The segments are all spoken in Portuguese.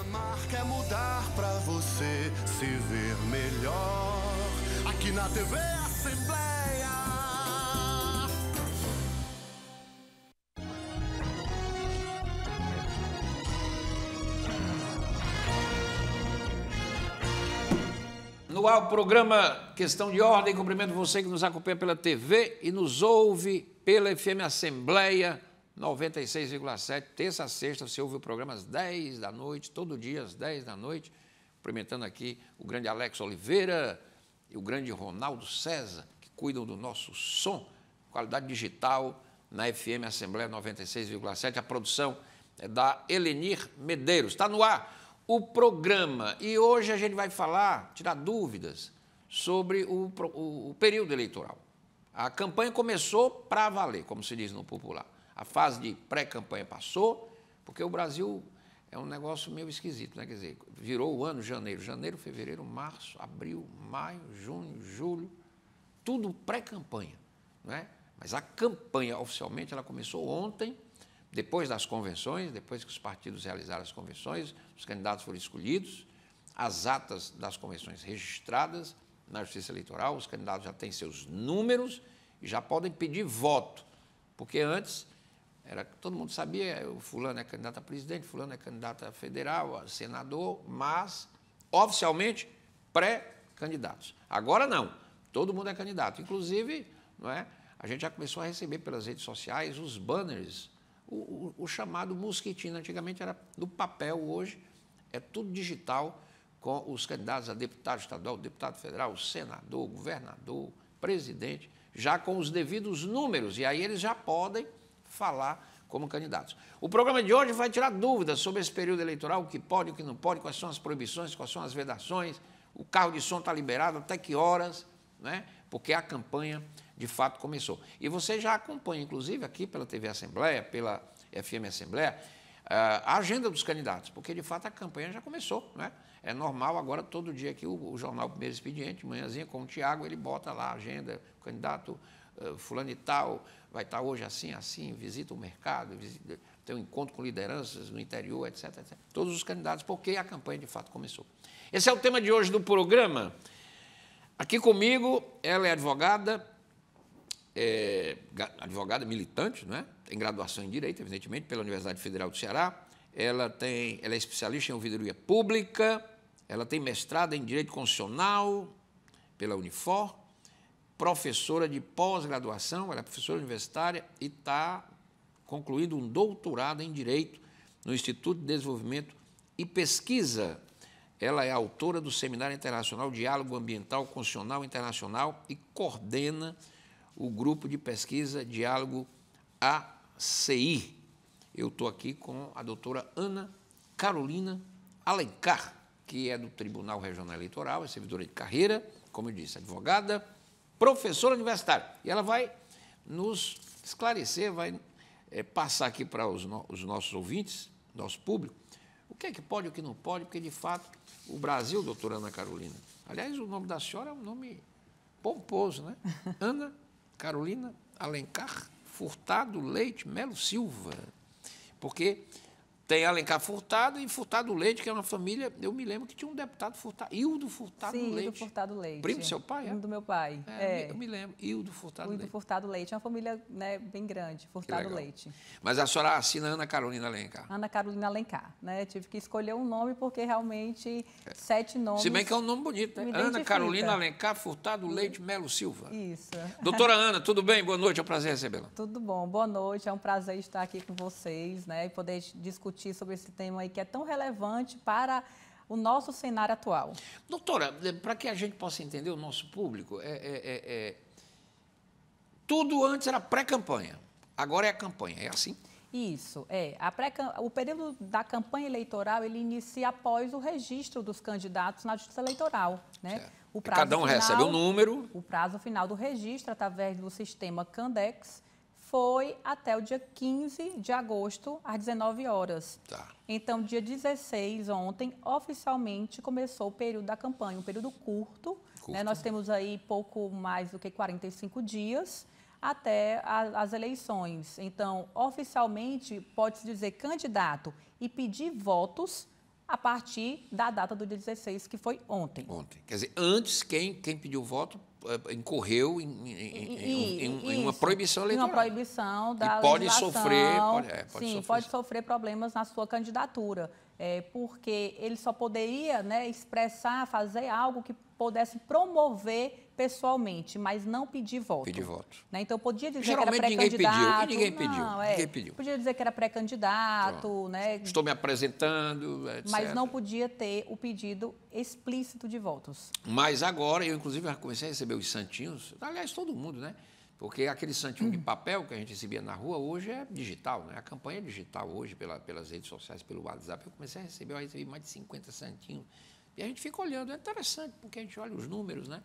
Amar quer é mudar pra você se ver melhor. Aqui na TV Assembleia. No ar, o programa Questão de Ordem. Cumprimento você que nos acompanha pela TV e nos ouve pela FM Assembleia 96,7, terça a sexta, você ouve o programa às 10 da noite, todo dia às 10 da noite, cumprimentando aqui o grande Alex Oliveira e o grande Ronaldo César, que cuidam do nosso som, qualidade digital na FM Assembleia 96,7. A produção é da Elenir Medeiros. Está no ar o programa e hoje a gente vai falar, tirar dúvidas sobre o, o, o período eleitoral. A campanha começou para valer, como se diz no popular a fase de pré-campanha passou, porque o Brasil é um negócio meio esquisito, né? Quer dizer, virou o ano janeiro, janeiro, fevereiro, março, abril, maio, junho, julho, tudo pré-campanha, né? Mas a campanha oficialmente ela começou ontem, depois das convenções, depois que os partidos realizaram as convenções, os candidatos foram escolhidos, as atas das convenções registradas na Justiça Eleitoral, os candidatos já têm seus números e já podem pedir voto, porque antes era, todo mundo sabia, o fulano é candidato a presidente, fulano é candidato a federal, a senador, mas oficialmente pré-candidatos. Agora não, todo mundo é candidato. Inclusive, não é, a gente já começou a receber pelas redes sociais os banners, o, o, o chamado mosquitinho. Antigamente era no papel, hoje é tudo digital, com os candidatos a deputado estadual, deputado federal, senador, governador, presidente, já com os devidos números. E aí eles já podem falar como candidatos. O programa de hoje vai tirar dúvidas sobre esse período eleitoral, o que pode, o que não pode, quais são as proibições, quais são as vedações, o carro de som está liberado, até que horas, né? porque a campanha de fato começou. E você já acompanha, inclusive, aqui pela TV Assembleia, pela FM Assembleia, ah, a agenda dos candidatos, porque de fato a campanha já começou. Né? É normal agora, todo dia aqui, o, jornal Primeiro Expediente, manhãzinha com o Tiago, ele bota lá a agenda, o candidato ah, fulano e tal, vai estar hoje assim, assim, visita o mercado, visita, tem um encontro com lideranças no interior, etc, etc. Todos os candidatos, porque a campanha de fato começou. Esse é o tema de hoje do programa. Aqui comigo, ela é advogada, é, advogada militante, não é? tem graduação em Direito, evidentemente, pela Universidade Federal do Ceará. Ela, tem, ela é especialista em ouvidoria pública, ela tem mestrado em Direito Constitucional pela Unifor, professora de pós-graduação, ela é professora universitária e está concluindo um doutorado em Direito no Instituto de Desenvolvimento e Pesquisa. Ela é autora do Seminário Internacional Diálogo Ambiental Constitucional Internacional e coordena o grupo de pesquisa Diálogo ACI. Eu estou aqui com a doutora Ana Carolina Alencar, que é do Tribunal Regional Eleitoral, é servidora de carreira, como eu disse, advogada, professora universitária. E ela vai nos esclarecer, vai é, passar aqui para os, no, os, nossos ouvintes, nosso público, o que é que pode e o que não pode, porque de fato o Brasil, doutora Ana Carolina. Aliás, o nome da senhora é um nome pomposo, né? Ana Carolina Alencar Furtado Leite Melo Silva. Porque tem Alencar Furtado e Furtado Leite, que é uma família. Eu me lembro que tinha um deputado Furtado, Hildo Furtado Sim, Leite. Hildo Furtado Leite. Primo do seu pai? É? do meu pai. É, é. Eu, me, lembro. Hildo Furtado Leite. Hildo Furtado Leite. É uma família né, bem grande, Furtado Leite. Mas a senhora assina Ana Carolina Alencar? Ana Carolina Alencar. Né? Tive que escolher um nome porque realmente é. sete nomes. Se bem que é um nome bonito, né? Ana Carolina Alencar Furtado Leite Melo Silva. Isso. Doutora Ana, tudo bem? Boa noite, é um prazer recebê-la. Tudo bom, boa noite. É um prazer estar aqui com vocês né, e poder discutir discutir sobre esse tema aí que é tão relevante para o nosso cenário atual. Doutora, eh, para que a gente possa entender o nosso público, é, é, é, é, tudo antes era pré-campanha, agora é a campanha, é assim? Isso, é. Pré, o período da campanha eleitoral ele inicia após o registro dos candidatos na Justiça Eleitoral. Né? O prazo Cada um final, recebe o um número. O prazo final do registro, através do sistema Candex, foi até o dia 15 de agosto, às 19 horas. Tá. Então, dia 16, ontem, oficialmente começou o período da campanha, um período curto. Né? curto. Né? Nós temos aí pouco mais do que 45 dias até a, as eleições. Então, oficialmente, pode-se dizer candidato e pedir votos a partir da data do dia 16, que foi ontem. Ontem. Quer dizer, antes, quem, quem pediu voto eh, incorreu em, em, em, em uma proibição eleitoral. Em uma proibição da e pode sofrer, pode, é, pode sim, sofrer. pode sofrer problemas na sua candidatura, é, porque ele só poderia né, expressar, fazer algo que pudesse promover pessoalmente, mas não pedir voto. Pedir voto. Né? Então podia dizer Geralmente que era pré-candidato. Ninguém pediu. Ninguém, não, pediu, é, ninguém pediu. Podia dizer que era pré-candidato, né? Estou me apresentando, etc. Mas não podia ter o pedido explícito de votos. Mas agora, eu inclusive comecei a receber os santinhos, aliás, todo mundo, né? Porque aquele santinho de papel que a gente recebia na rua hoje é digital, né? A campanha é digital hoje, pela, pelas redes sociais, pelo WhatsApp, eu comecei a receber, eu recebi mais de 50 santinhos. E a gente fica olhando, é interessante, porque a gente olha os números, né?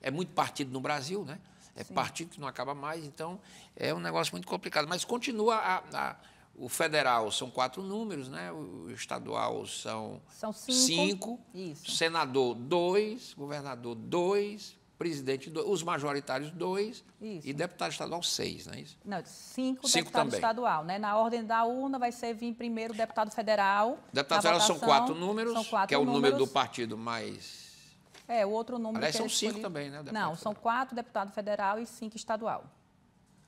É muito partido no Brasil, né? É Sim. partido que não acaba mais, então é um negócio muito complicado. Mas continua a, a, o federal são quatro números, né? O estadual são, são cinco, cinco senador dois, governador dois, presidente dois, os majoritários dois isso. e deputado estadual seis, não é isso? Não, cinco, cinco deputado estadual, né? Na ordem da urna vai ser vir primeiro deputado federal. Deputado federal votação, são quatro números, são quatro que é o número do partido mais é, o outro número. Aliás, são é cinco também, né? Não, são quatro deputado federal e cinco estadual.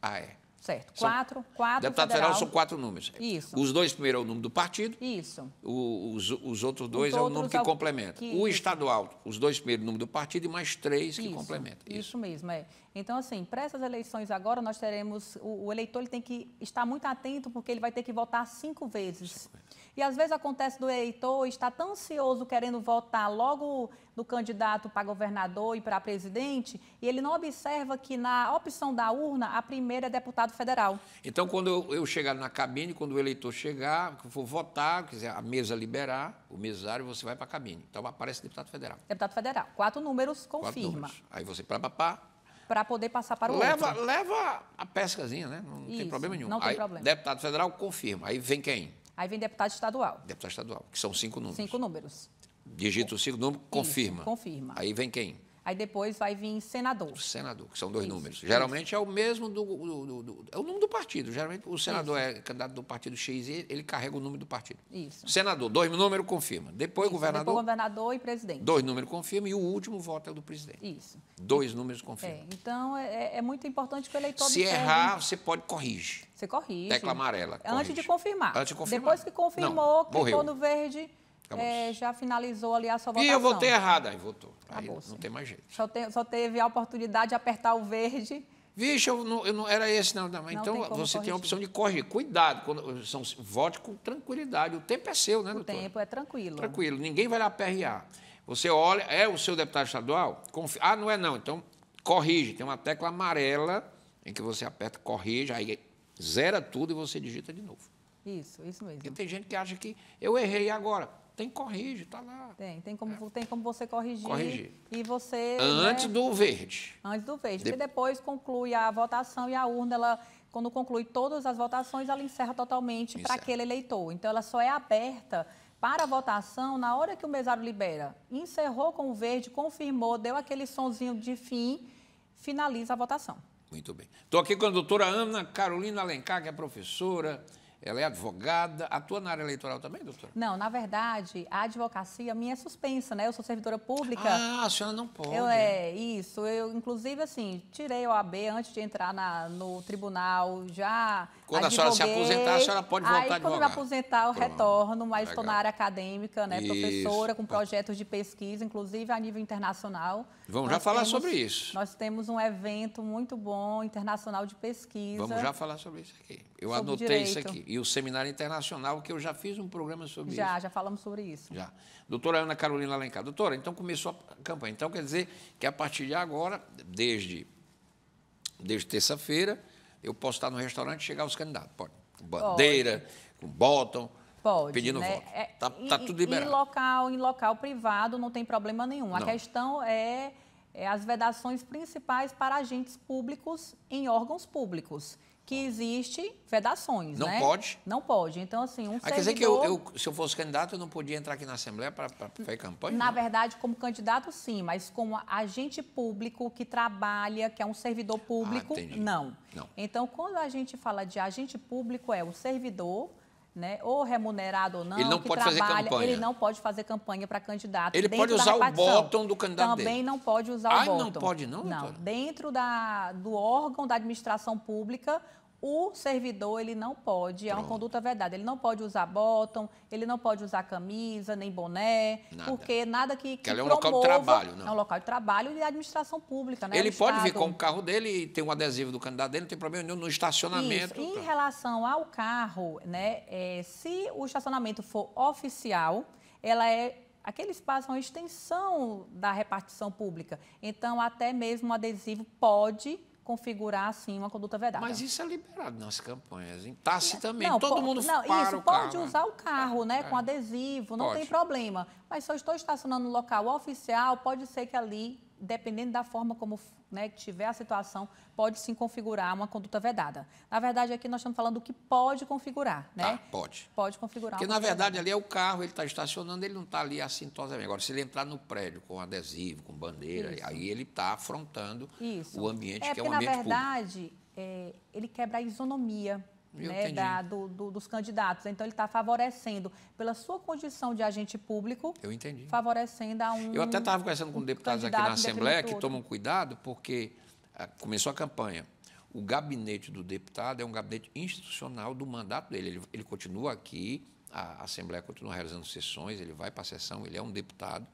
Ah, é. Certo. Quatro, são, quatro. Deputado federal, federal são quatro números. Isso. Os dois primeiro é o número do partido. Isso. O, os, os outros dois é o número que ao, é complementa. Que, o estadual, os dois primeiros número do partido e mais três que isso, complementa. Isso. isso mesmo, é. Então, assim, para essas eleições agora, nós teremos. O, o, eleitor ele tem que estar muito atento, porque ele vai ter que votar cinco vezes. Cinco vezes. E às vezes acontece do eleitor estar tão ansioso querendo votar logo no candidato para governador e para presidente, e ele não observa que na opção da urna, a primeira é deputado federal. Então, quando eu, chegar na cabine, quando o eleitor chegar, que for votar, quiser a mesa liberar, o mesário, você vai para a cabine. Então, aparece deputado federal. Deputado federal. Quatro números, confirma. Quatro números. Aí você, para papá. para poder passar para o leva, outro. Leva a pescazinha, né? Não Isso, tem problema nenhum. Não tem aí, problema. Deputado federal confirma. Aí vem quem? Aí vem deputado estadual. Deputado estadual, que são cinco números. Cinco números. Digita os cinco números, confirma. Isso, confirma. Aí vem quem? Aí depois vai vir senador. Senador, que são dois isso, números. Isso. Geralmente é o mesmo do, do, do, É o número do partido. Geralmente o senador isso. é candidato do partido X e ele carrega o número do partido. Isso. Senador, dois números confirma. Depois governador. Depois governador e presidente. Dois números confirma e o último voto é o do presidente. Isso. Dois números confirma. É, então é, é, é muito importante que o eleitor. Se errar, você pode corrigir. Você corrige. Tecla amarela. Corrige. Antes de confirmar. Antes de confirmar. Depois que confirmou, Não, clicou morreu. no verde é, já finalizou ali a sua votação. E eu votei errado. Aí votou. Aí não tem mais jeito. Só, te, só, teve a oportunidade de apertar o verde. Vixe, eu não, eu não era esse, não. não. então não tem você corrigir. tem a opção de corrigir. Cuidado, quando, são, vote com tranquilidade. O tempo é seu, né, o tempo é tranquilo. Tranquilo, ninguém vai lá PRA. Você olha, é o seu deputado estadual? Confi ah, não é não. Então, corrige. Tem uma tecla amarela em que você aperta, corrige, aí zera tudo e você digita de novo. Isso, isso mesmo. Porque tem gente que acha que eu errei agora. Tem que corrigir, tá lá. Tem, tem como, é. tem como você corrigir. Corrigir. E você. Né? Antes né, do verde. Antes do verde. De... Porque depois conclui a votação e a urna, ela, quando conclui todas as votações, ela encerra totalmente para aquele eleitor. Então ela só é aberta para a votação na hora que o mesário libera. Encerrou com o verde, confirmou, deu aquele sonzinho de fim, finaliza a votação. Muito bem. Estou aqui com a doutora Ana Carolina Alencar, que é professora ela é advogada, atua na área eleitoral também, doutora? Não, na verdade, a advocacia minha é suspensa, né? Eu sou servidora pública. Ah, a senhora não pode. Eu, é, isso. Eu, inclusive, assim, tirei o AB antes de entrar na, no tribunal, já quando a senhora se aposentar, a senhora pode voltar aí, quando eu aposentar, eu retorno, mas estou na área acadêmica, né, isso. professora, com tá. projetos de pesquisa, inclusive a nível internacional. Vamos nós já falar temos, sobre isso. Nós temos um evento muito bom, internacional de pesquisa. Vamos já falar sobre isso aqui. Eu anotei direito. isso aqui. E o seminário internacional, que eu já fiz um programa sobre já, isso. Já, já falamos sobre isso. Já. Doutora Ana Carolina Alencar. Doutora, então começou a campanha. Então quer dizer que a partir de agora, desde, desde terça-feira eu posso estar no restaurante e chegar os candidatos. Pode. Com bandeira, com botão, Pode, pedindo né? voto. Está é, tá tudo liberado. Em local, em local privado não tem problema nenhum. Não. A questão é, é, as vedações principais para agentes públicos em órgãos públicos que existe vedações, não né? pode? Não pode. Então, assim, um ah, servidor... Quer dizer que eu, eu, se eu fosse candidato, eu não podia entrar aqui na Assembleia para fazer campanha? Na não? verdade, como candidato, sim, mas como agente público que trabalha, que é um servidor ah, público, ah, não. não. Então, quando a gente fala de agente público, é o servidor né? ou remunerado ou não, ele não que pode trabalha, fazer campanha. ele não pode fazer campanha para candidato. Ele pode usar o botão do candidato Também dele. não pode usar o botão. não pode não? Não, dentro da, do órgão da administração pública, o servidor ele não pode, Pronto. é uma conduta verdade ele não pode usar bottom, ele não pode usar camisa, nem boné, nada. porque nada que, que, que é um local de trabalho, não. É um local de trabalho e de administração pública, né? Ele o pode Estado... vir com o carro dele e ter um adesivo do candidato dele, não tem problema nenhum no estacionamento. Isso. Em relação ao carro, né, é, se o estacionamento for oficial, ela é aquele espaço é uma extensão da repartição pública. Então, até mesmo o adesivo pode configurar, assim, uma conduta vedada. Mas isso é liberado nas campanhas, em tacitamente. Não, Todo mundo não, para isso, o pode né? usar o carro, né? É. Com é. adesivo, não pode. tem problema. Mas se eu estou estacionando no local oficial, pode ser que ali dependendo da forma como né, tiver a situação, pode sim configurar uma conduta vedada. Na verdade, aqui nós estamos falando do que pode configurar, né? Ah, pode. Pode configurar. Porque, na verdade, vedada. ali é o carro, ele está estacionando, ele não está ali assintosamente. Agora, se ele entrar no prédio com adesivo, com bandeira, Isso. aí ele está afrontando Isso. o ambiente é, que é um ambiente na verdade, é, ele quebra a isonomia né, da, do, do, dos candidatos. Então, ele está favorecendo, pela sua condição de agente público, Eu entendi. favorecendo a um. Eu até estava conversando com um deputados aqui na Assembleia que tomam cuidado, porque ah, começou a campanha. O gabinete do deputado é um gabinete institucional do mandato dele. Ele, ele continua aqui, a Assembleia continua realizando sessões, ele vai para a sessão, ele é um deputado.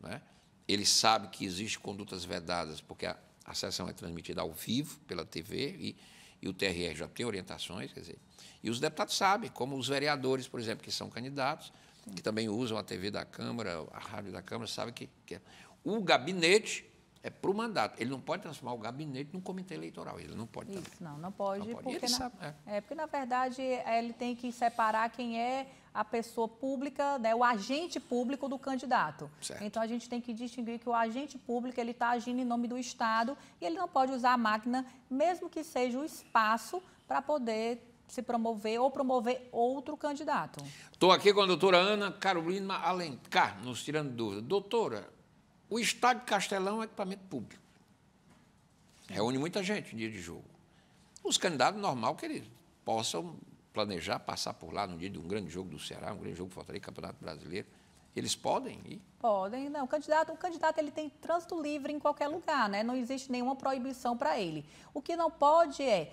Né? Ele sabe que existem condutas vedadas, porque a, a sessão é transmitida ao vivo pela TV e e o TRE já tem orientações, quer dizer, e os deputados sabem, como os vereadores, por exemplo, que são candidatos, que também usam a TV da Câmara, a rádio da Câmara, sabem que, que é. o gabinete é para o mandato. Ele não pode transformar o gabinete num comitê eleitoral. Ele não pode Isso, não, não pode. Não pode. Porque, na, sabe, é. é. porque, na verdade, ele tem que separar quem é a pessoa pública, né, o agente público do candidato. Certo. Então a gente tem que distinguir que o agente público ele está agindo em nome do Estado e ele não pode usar a máquina, mesmo que seja o espaço para poder se promover ou promover outro candidato. Estou aqui com a doutora Ana Carolina Alencar, nos tirando dúvida. Doutora, o Estado de Castelão é um equipamento público. Reúne muita gente no dia de jogo. Os candidatos normal que eles possam planejar passar por lá no dia de um grande jogo do Ceará, um grande jogo do Fortaleza, Campeonato Brasileiro, eles podem ir? Podem, não. O candidato, o candidato ele tem trânsito livre em qualquer lugar, né? Não existe nenhuma proibição para ele. O que não pode é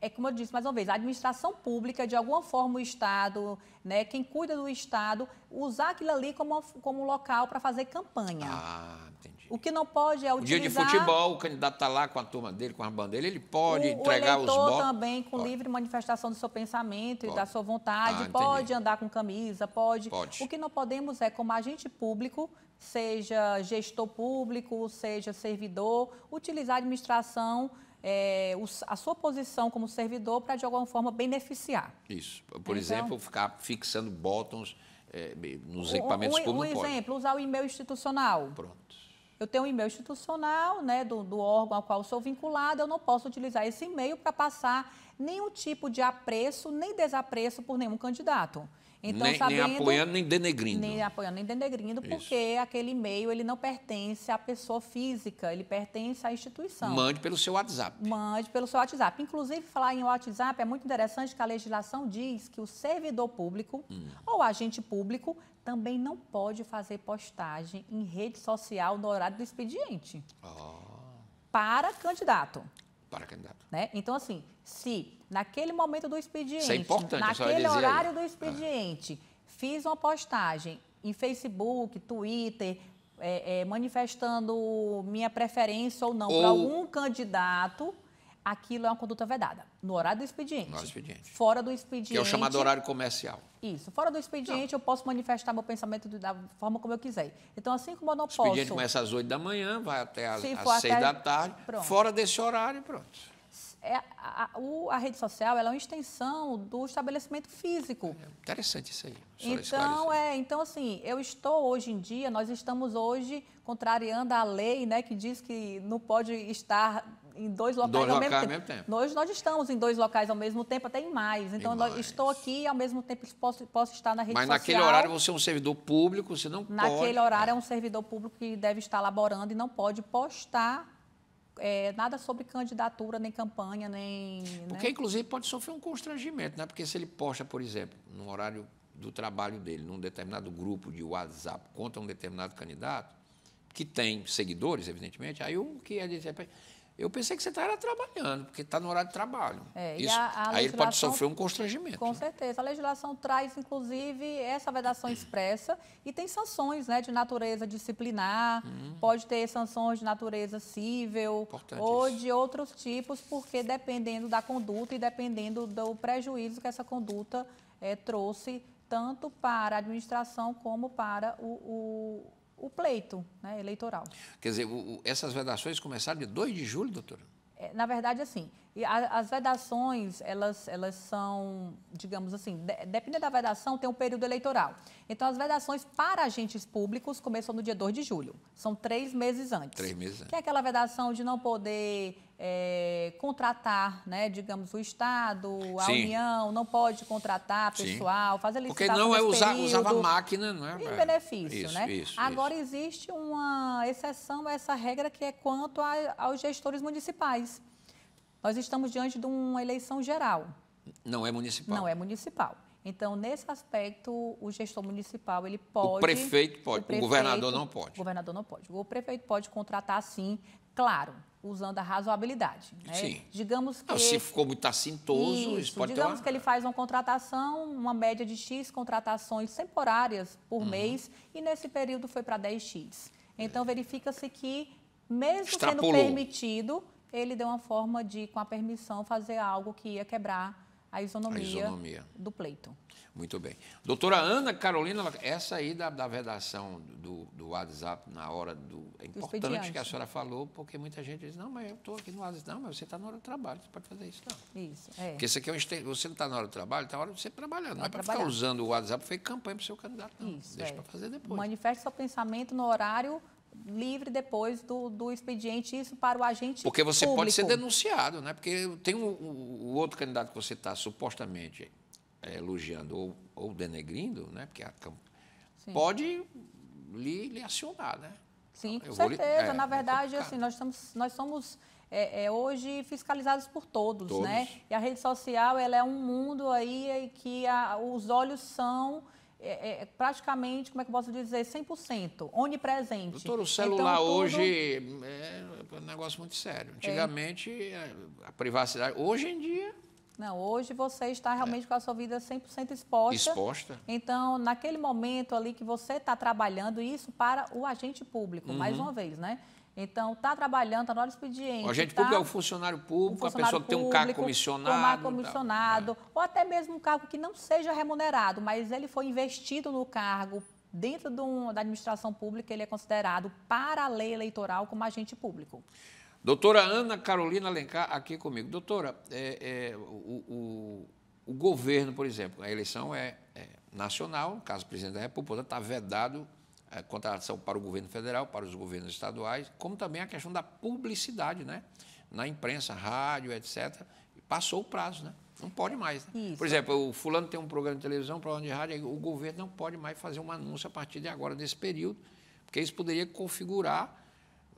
é como eu disse mais uma vez, a administração pública, de alguma forma o Estado, né, quem cuida do Estado, usar aquilo ali como, como local para fazer campanha. Ah, entendi. O que não pode é utilizar... dia de futebol, o candidato está lá com a turma dele, com a bandeira, ele pode o, entregar o os votos... também, com pode. livre manifestação do seu pensamento pode. e da sua vontade, ah, pode andar com camisa, pode. pode. O que não podemos é, como agente público, seja gestor público, seja servidor, utilizar a administração é, a sua posição como servidor para, de alguma forma, beneficiar. Isso. Por então, exemplo, ficar fixando botões é, nos equipamentos um, um, Um exemplo, usar o e-mail institucional. Pronto. Eu tenho um e-mail institucional né, do, do órgão ao qual sou vinculado, eu não posso utilizar esse e-mail para passar nenhum tipo de apreço nem desapreço por nenhum candidato. Então, nem, sabendo, nem apoiando, nem denegrindo. Nem apoiando, nem denegrindo, Isso. porque aquele e-mail ele não pertence à pessoa física, ele pertence à instituição. Mande pelo seu WhatsApp. Mande pelo seu WhatsApp. Inclusive, falar em WhatsApp é muito interessante que a legislação diz que o servidor público hum. ou agente público também não pode fazer postagem em rede social no horário do expediente. Oh. Para candidato. Para candidato. Né? Então, assim, se naquele momento do expediente, é naquele horário aí. do ah. expediente, ah. fiz uma postagem em Facebook, Twitter, é, é, manifestando minha preferência ou não ou... para algum candidato aquilo é uma conduta vedada. No horário do expediente. No expediente. Fora do expediente. Que é o chamado horário comercial. Isso. Fora do expediente, Não. eu posso manifestar meu pensamento da forma como eu quiser. Então, assim como eu não posso. O expediente começa às 8 da manhã, vai até às, às 6 até... da tarde. Pronto. Fora desse horário, pronto. É, a, a, a, rede social ela é uma extensão do estabelecimento físico. É interessante isso aí. Então, é, então, assim, eu estou hoje em dia, nós estamos hoje contrariando a lei né, que diz que não pode estar em dois locais dois ao locais mesmo, tempo. mesmo tempo. Nós, nós estamos em dois locais ao mesmo tempo, até em mais. Então, mais. estou aqui e ao mesmo tempo posso, posso estar na rede Mas social. Mas naquele horário você é um servidor público, você não naquele pode... Naquele horário é. é um servidor público que deve estar laborando e não pode postar é, nada sobre candidatura, nem campanha, nem. Né? Porque, né? inclusive, pode sofrer um constrangimento, né? Porque se ele posta, por exemplo, no horário do trabalho dele, num determinado grupo de WhatsApp contra um determinado candidato, que tem seguidores, evidentemente, aí o que é dizer, eu pensei que você estava trabalhando, porque está no horário de trabalho. É, Isso, a, a aí ele pode sofrer um constrangimento. Com né? certeza. A legislação traz, inclusive, essa vedação expressa e tem sanções né, de natureza disciplinar, hum. pode ter sanções de natureza civil ou de outros tipos, porque dependendo da conduta e dependendo do prejuízo que essa conduta é, trouxe, tanto para a administração como para o, o o pleito né, eleitoral. Quer dizer, o, o, essas vedações começaram de 2 de julho, doutora? É, na verdade, assim, e a, as vedações, elas, elas são, digamos assim, de, dependendo da vedação, tem um período eleitoral. Então, as vedações para agentes públicos começam no dia 2 de julho. São três meses antes. Três meses antes. Que é aquela vedação de não poder é, contratar, né, digamos, o Estado, a Sim. União, não pode contratar pessoal, Sim. fazer licitação. Porque não é usar, período, usava máquina, não é? Em é. benefício, isso, né? Isso, Agora isso. existe uma exceção a essa regra que é quanto a, aos gestores municipais. Nós estamos diante de uma eleição geral. Não é municipal. Não é municipal. Então, nesse aspecto, o gestor municipal, ele pode... O prefeito pode, o, prefeito, o governador não pode. O governador não pode. O prefeito pode contratar, sim, claro, usando a razoabilidade. Né? Sim. Digamos que... Não, se ficou muito assintoso, isso, pode Digamos uma... que ele faz uma contratação, uma média de X contratações temporárias por uhum. mês, e nesse período foi para 10X. Então, é. verifica-se que, mesmo Extrapolou. sendo permitido, ele deu uma forma de, com a permissão, fazer algo que ia quebrar a isonomia, a isonomia. do pleito. Muito bem. Doutora Ana Carolina, essa aí da, da vedação do, do, WhatsApp na hora do. É importante que a senhora falou, porque muita gente diz: não, mas eu estou aqui no WhatsApp. Não, mas você está na hora do trabalho, você pode fazer isso, não. Isso. É. Porque isso aqui é um você não está na hora do trabalho, está na hora de você trabalhar Não é para ficar usando o WhatsApp, foi campanha para o seu candidato, não. Isso, Deixa é. para fazer depois. Manifeste seu pensamento no horário livre depois do, do expediente, isso para o agente Porque você público. pode ser denunciado, né? Porque tem o, o outro candidato que você está supostamente é, elogiando ou, ou denegrindo, né? Porque a, pode lhe, lhe acionar, né? Sim, com certeza. é, Na é verdade, assim, nós, estamos, nós somos é, é, hoje fiscalizados por todos, né? todos, né? E a rede social ela é um mundo aí é, que a, os olhos são é, é, praticamente, como é que eu posso dizer, 100%, onipresente. Doutor, o então, celular então, tudo... hoje é um negócio muito sério. É. Antigamente, é. a privacidade, hoje em dia... Não, hoje você está é. realmente é. com a sua vida 100% exposta. Exposta. Então, naquele momento ali que você está trabalhando, isso para o agente público, uhum. mais uma vez, né? Então, está trabalhando, está no hora expediente. O agente tá... público é o funcionário público, um funcionário a pessoa que tem um cargo comissionado. Um cargo comissionado, né? ou até mesmo um cargo que não seja remunerado, mas ele foi investido no cargo dentro de um, da administração pública, ele é considerado, para a lei eleitoral, como agente público. Doutora Ana Carolina Alencar, aqui comigo. Doutora, é, é, o, o, o, governo, por exemplo, a eleição é, é nacional, no caso do presidente da República, está vedado a contratação para o governo federal, para os governos estaduais, como também a questão da publicidade, né? Na imprensa, rádio, etc. Passou o prazo, né? Não pode mais. Né? Por exemplo, o fulano tem um programa de televisão, um programa de rádio, o governo não pode mais fazer um anúncio a partir de agora, desse período, porque isso poderia configurar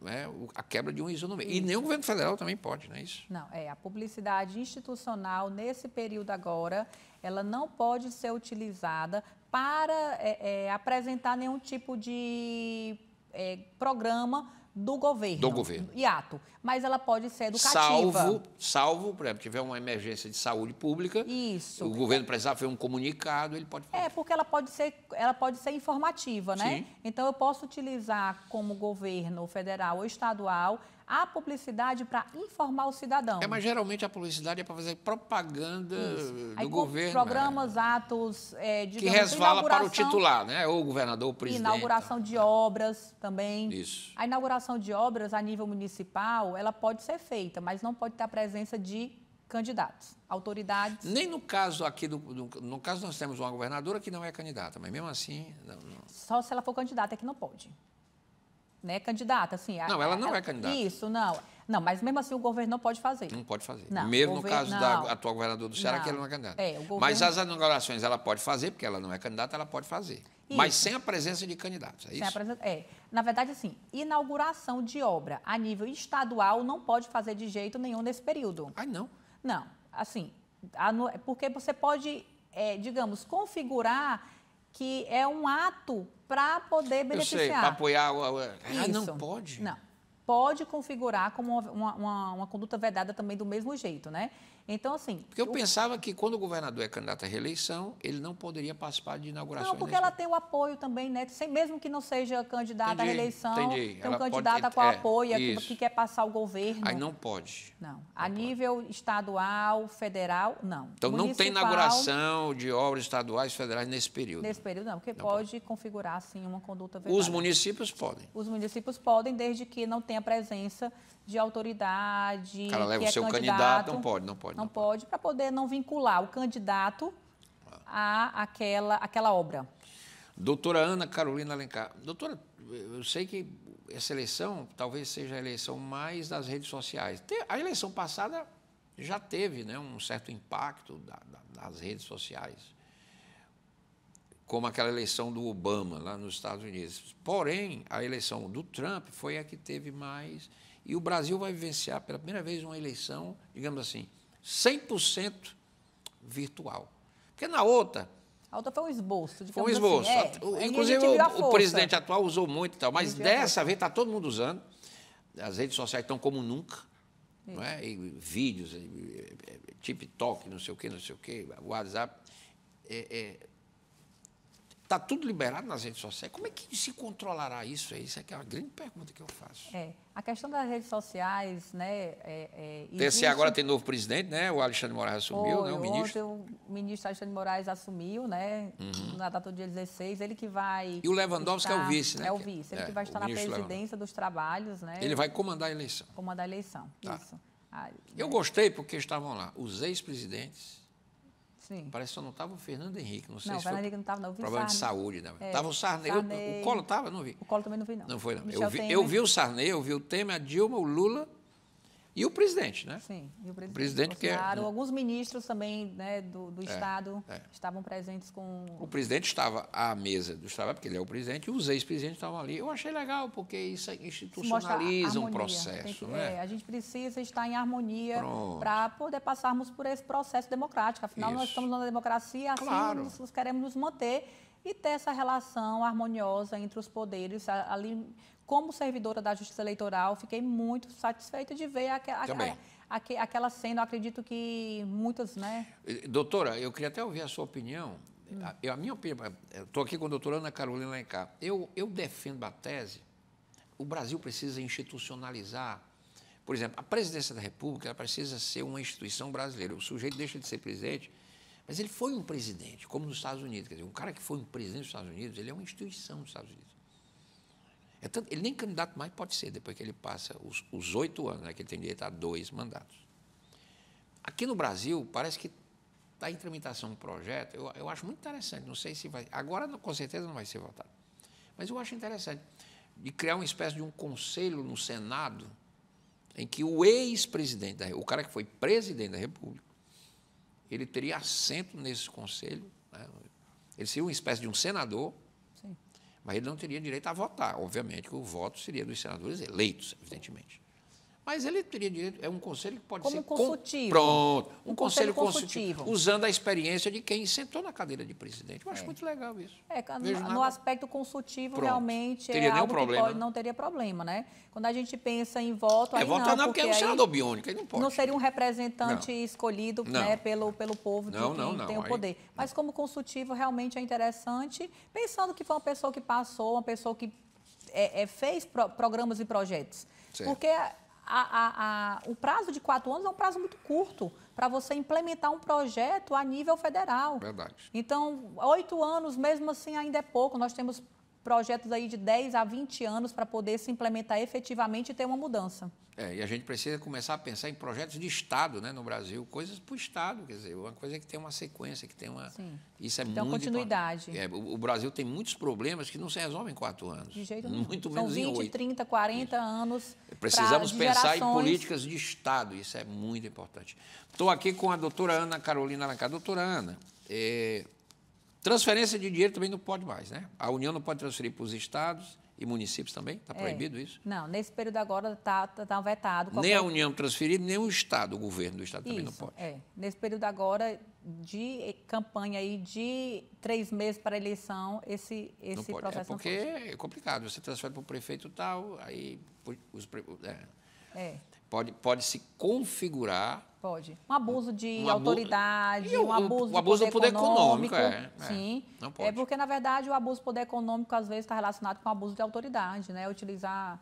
né, a quebra de um isonomia. E nem o governo federal também pode, não é isso? Não, é. A publicidade institucional, nesse período agora, ela não pode ser utilizada para é, é, apresentar nenhum tipo de é, programa do governo. Do governo. e ato, Mas ela pode ser educativa. Salvo, salvo, por exemplo, tiver uma emergência de saúde pública. Isso. O governo precisar fazer um comunicado, ele pode fazer. É, porque ela pode ser, ela pode ser informativa, né? Sim. Então eu posso utilizar como governo federal ou estadual a publicidade para informar o cidadão. É, mas geralmente a publicidade é para fazer propaganda Isso. do Aí, governo. Programas, é... atos, é, digamos, que resvala para o titular, né? Ou o governador, o presidente. Inauguração de é. obras também. Isso. A inauguração de obras a nível municipal, ela pode ser feita, mas não pode ter a presença de candidatos, autoridades. Nem no caso aqui do, do, no caso nós temos uma governadora que não é candidata, mas mesmo assim não, não... só se ela for candidata é que não pode né, candidata. Assim, não, a, ela não ela, é candidata. Isso, não. Não, mas mesmo assim o governo não pode fazer. Não pode fazer. Não, mesmo no caso não. da atual governadora do Ceará, não. que ela não é candidata. É, governo... Mas as inaugurações ela pode fazer, porque ela não é candidata, ela pode fazer. Isso. Mas sem a presença de candidatos, é sem isso? A é. Na verdade, assim, inauguração de obra a nível estadual não pode fazer de jeito nenhum nesse período. Ah, não? Não, assim, é porque você pode, é, digamos, configurar que é um ato para poder beneficiar. para apoiar o... É, ah, Isso. não pode? Não. Pode configurar como uma, uma, uma conduta vedada também do mesmo jeito, né? Então, assim. Porque eu o... pensava que quando o governador é candidato à reeleição, ele não poderia participar de inaugurações. Não, porque ela tem o apoio também, né? Sem, mesmo que não seja candidata entendi, à reeleição, entendi. tem um candidato pode... com é, apoio, é que, que quer passar o governo. Aí não pode. Não. não a pode. nível estadual, federal, não. Então Municipal, não tem inauguração de obras estaduais, federais nesse período. Nesse período, não, porque não pode, pode, configurar, assim, uma conduta verbal. Os municípios podem. Os municípios podem, desde que não tenha presença de autoridade. O cara leva o é seu candidato, candidato, Não pode, não pode. Não, não pode, para poder não vincular o candidato à aquela, aquela obra. Doutora Ana Carolina Alencar. Doutora, eu sei que essa eleição talvez seja a eleição mais das redes sociais. A eleição passada já teve né, um certo impacto da, da, das redes sociais, como aquela eleição do Obama lá nos Estados Unidos. Porém, a eleição do Trump foi a que teve mais e o Brasil vai vivenciar pela primeira vez uma eleição, digamos assim, 100% virtual. Porque na outra. A outra foi um esboço, de Foi um assim, esboço. Assim, é, inclusive, o, o, presidente atual usou muito e tal, mas dessa vez está todo mundo usando. As redes sociais estão como nunca. Não é? E vídeos, TikTok, não sei o quê, não sei o quê, WhatsApp. É, é, Está tudo liberado nas redes sociais. Como é que se controlará isso? Isso é, que é a grande pergunta que eu faço. É, a questão das redes sociais, né? É, é, agora tem novo presidente, né? O Alexandre Moraes assumiu, Foi, né? O ministro. Ontem o ministro Alexandre Moraes assumiu, né? Uhum. Na data do dia 16, ele que vai. E o Lewandowski estar, é o vice, né? É o vice, ele é, que vai estar na presidência dos trabalhos, né? Ele vai comandar a eleição. Comandar a eleição, tá. isso. Ah, eu né? gostei porque estavam lá os ex-presidentes Sim. Parece que só não estava o Fernando Henrique, não sei não, se. Não, o Fernando Henrique não estava, não. Eu vi problema Sarney. de saúde, não. Né? Estava é, o Sarney. Sarney. Eu, o colo estava, não vi. O colo também não vi, não. Não foi, não. Eu vi, eu vi, o Sarney, eu vi o Temer, a Dilma, o Lula e o presidente, né? Sim, e o presidente. O presidente que é, né? alguns ministros também né, do, do é, Estado é. estavam presentes com. O presidente estava à mesa do Estado, porque ele é o presidente, e os ex-presidentes estavam ali. Eu achei legal, porque isso institucionaliza um processo. Que, né? É, a gente precisa estar em harmonia para poder passarmos por esse processo democrático. Afinal, isso. nós estamos numa democracia, assim claro. nós, nós queremos nos manter e ter essa relação harmoniosa entre os poderes, ali como servidora da Justiça Eleitoral, fiquei muito satisfeita de ver aquela, aquela, aquela cena. Eu acredito que muitas, né? Doutora, eu queria até ouvir a sua opinião. Hum. A, a, minha opinião, estou aqui com a doutora Ana Carolina Lencar. Eu, eu defendo a tese, o Brasil precisa institucionalizar. Por exemplo, a presidência da República precisa ser uma instituição brasileira. O sujeito deixa de ser presidente, mas ele foi um presidente, como nos Estados Unidos. Quer dizer, um cara que foi um presidente dos Estados Unidos, ele é uma instituição dos Estados Unidos. É tanto, ele nem candidato mais pode ser depois que ele passa os oito anos, né, que ele tem direito a dois mandatos. Aqui no Brasil, parece que está em tramitação um projeto, eu, eu acho muito interessante, não sei se vai. Agora, com certeza, não vai ser votado. Mas eu acho interessante de criar uma espécie de um conselho no Senado em que o ex-presidente, o cara que foi presidente da República, ele teria assento nesse conselho, né? ele seria uma espécie de um senador mas ele não teria direito a votar. Obviamente que o voto seria dos senadores eleitos, evidentemente. Mas ele teria direito, é um conselho que pode Como ser. consultivo. Com, pronto, um, um conselho, conselho consultivo, consultivo, Usando a experiência de quem sentou na cadeira de presidente. Eu acho é. muito legal isso. É, no, no, aspecto consultivo, pronto. realmente é teria é algo problema. Pode, né? não teria problema, né? Quando a gente pensa em voto. É, voto não, é não, porque, é um senador biônico, não pode. Não seria um representante não. escolhido né, pelo, pelo povo que não, não, tem o poder. Aí, Mas como consultivo, realmente é interessante, pensando que foi uma pessoa que passou, uma pessoa que é, é, fez pro, programas e projetos. Certo. Porque a, a, a, o prazo de quatro anos é um prazo muito curto para você implementar um projeto a nível federal. Verdade. Então, oito anos, mesmo assim, ainda é pouco. Nós temos projetos aí de 10 a 20 anos para poder se implementar efetivamente e ter uma mudança. É, e a gente precisa começar a pensar em projetos de Estado né, no Brasil, coisas para o Estado, quer dizer, uma coisa é que tem uma sequência, que tem uma. Sim. Isso é muito. continuidade. É, o, o, Brasil tem muitos problemas que não se resolvem em quatro anos. De jeito nenhum. Muito São menos 20, em 8. 30, 40 Isso. anos. Precisamos pra, pensar gerações... em políticas de Estado, isso é muito importante. Estou aqui com a doutora Ana Carolina Lacá. Doutora Ana, é, Transferência de dinheiro também não pode mais, né? A União não pode transferir para os estados e municípios também? Está é. proibido é. isso? Não, nesse período agora está tá, tá vetado. Qualquer... Nem a União transferir, nem o Estado, o governo do Estado isso, também não pode. É. Nesse período agora de campanha aí de três meses para a eleição, esse, esse é não pode. processo é porque não pode. é complicado. Você transfere para o prefeito tal, aí os. É. é. Pode, pode se configurar. Pode. Um abuso de um autoridade, um abuso, o, o abuso do poder, do poder econômico. econômico é, é. sim. É, não pode. É porque, na verdade, o abuso do poder econômico às vezes está relacionado com o abuso de autoridade, né? Utilizar.